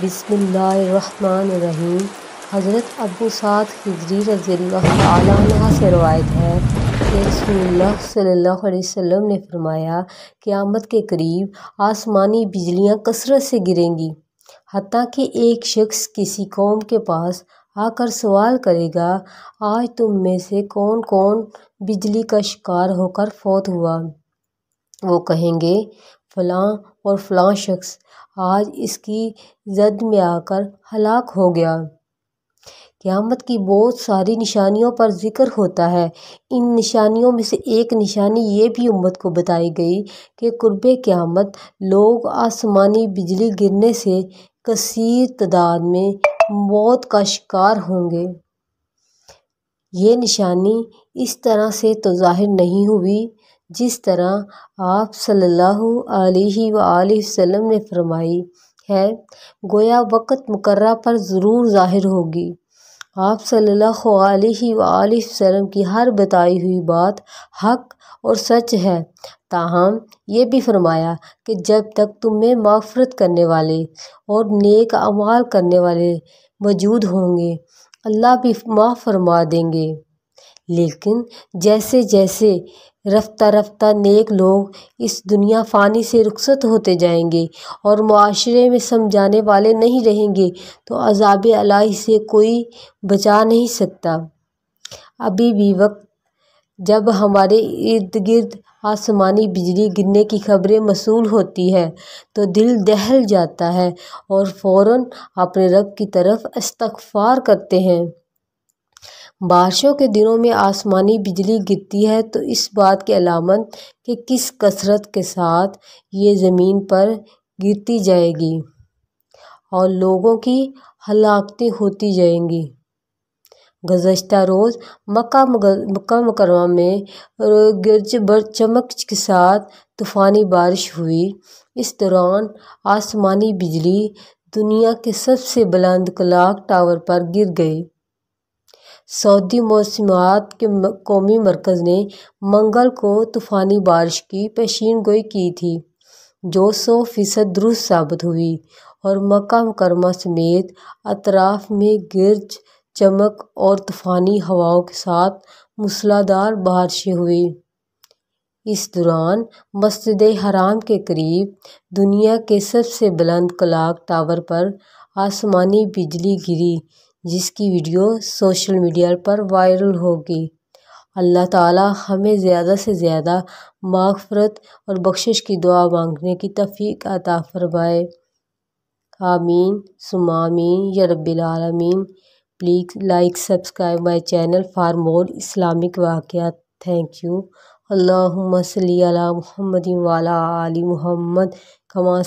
बिसमीम हज़रत अबू साद खजरी रज़ी से रवायत है कि रसूलुल्लाह सल्लल्लाहु अलैहि वसल्लम ने फरमाया क़यामत के करीब आसमानी बिजलियां कसरत से गिरेंगी हती कि एक शख्स किसी कौम के पास आकर सवाल करेगा आज तुम में से कौन कौन बिजली का शिकार होकर फौत हुआ वो कहेंगे फ़लाँ और फलां शख्स आज इसकी जद में आकर हलाक हो गया क़यामत की बहुत सारी निशानियों पर ज़िक्र होता है इन निशानियों में से एक निशानी ये भी उम्मत को बताई गई कि कुर्ब क़यामत लोग आसमानी बिजली गिरने से कसीर तदाद में मौत का शिकार होंगे ये निशानी इस तरह से तो ज़ाहिर नहीं हुई जिस तरह आप सल्लल्लाहु अलैहि वसल्लम ने फरमाई है गोया वक़्त मुकर्रा पर ज़रूर ज़ाहिर होगी आप सल्लल्लाहु अलैहि वसल्लम की हर बताई हुई बात हक और सच है ताहम यह भी फरमाया कि जब तक तुम माफ़रत करने वाले और नेक अमाल करने वाले मौजूद होंगे अल्लाह भी माफ़ फरमा देंगे लेकिन जैसे जैसे रफ्ता रफ्ता नेक लोग इस दुनिया फ़ानी से रुखसत होते जाएंगे और माशरे में समझाने वाले नहीं रहेंगे तो अजाब अलाई से कोई बचा नहीं सकता अभी भी वक्त जब हमारे इर्द गिर्द आसमानी बिजली गिरने की खबरें मसूल होती है तो दिल दहल जाता है और फ़ौर अपने रब की तरफ इस्तफ़ार करते हैं बारिशों के दिनों में आसमानी बिजली गिरती है तो इस बात की अलामत कि किस कसरत के साथ ये ज़मीन पर गिरती जाएगी और लोगों की हलाकते होती जाएंगी गुजशत रोज़ मक्का मक्का मुकरमा में गिरज बर चमक के साथ तूफ़ानी बारिश हुई इस दौरान आसमानी बिजली दुनिया के सबसे बुलंद क्लाक टावर पर गिर गई सऊदी मौसमियात के कौमी मरकज़ ने मंगल को तूफ़ानी बारिश की पेशीन गोई की थी जो सौ फ़ीसद दुरुस्त साबित हुई और मक्का मुकरमा समेत अतराफ़ में गिरज चमक और तूफ़ानी हवाओं के साथ मूसलाधार बारिशें हुई इस दौरान मस्जिद हराम के करीब दुनिया के सबसे बुलंद क्लाक टावर पर आसमानी बिजली गिरी जिसकी वीडियो सोशल मीडिया पर वायरल होगी अल्लाह ताला हमें ज़्यादा से ज़्यादा माफ़रत और बख्शिश की दुआ मांगने की तफ़ीक अता फरमाए आमीन सुमामीन या रबीआलमीन please like subscribe my channel for more Islamic वाक़ात थैंक यू अल्लाम सल मोहम्मद वाला आली मोहम्मद कमा